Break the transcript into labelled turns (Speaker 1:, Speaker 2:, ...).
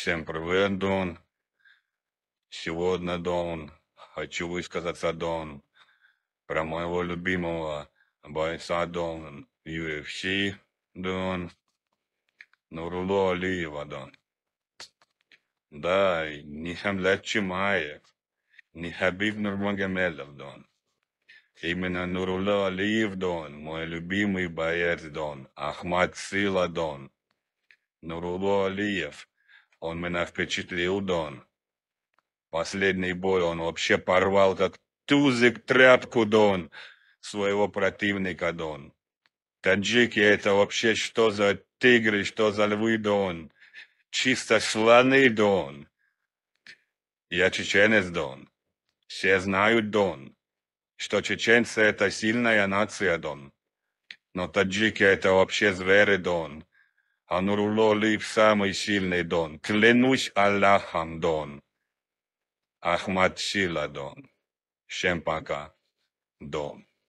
Speaker 1: Всем привет, Дон. Сегодня, Дон, хочу высказаться, Дон, про моего любимого бойца, Дон, UFC, Дон, Нуруло Алиева, Дон. Да, не Хамлет Чимаев, не Хабиб Нурмагомедов, Дон. Именно Нурулла Алиев, Дон, мой любимый боец, Дон, Ахмад Сила, Дон, Нурулла Алиев, он меня впечатлил, Дон. Последний бой он вообще порвал, как тузик тряпку, Дон, своего противника, Дон. Таджики — это вообще что за тигры, что за львы, Дон. Чисто слоны, Дон. Я чеченец, Дон. Все знают, Дон, что чеченцы — это сильная нация, Дон. Но таджики — это вообще звери, Дон. А Нурулолы самый сильный Дон. Клянусь Аллахом Дон. Ахмад Сила Дон. Шемпака Дон.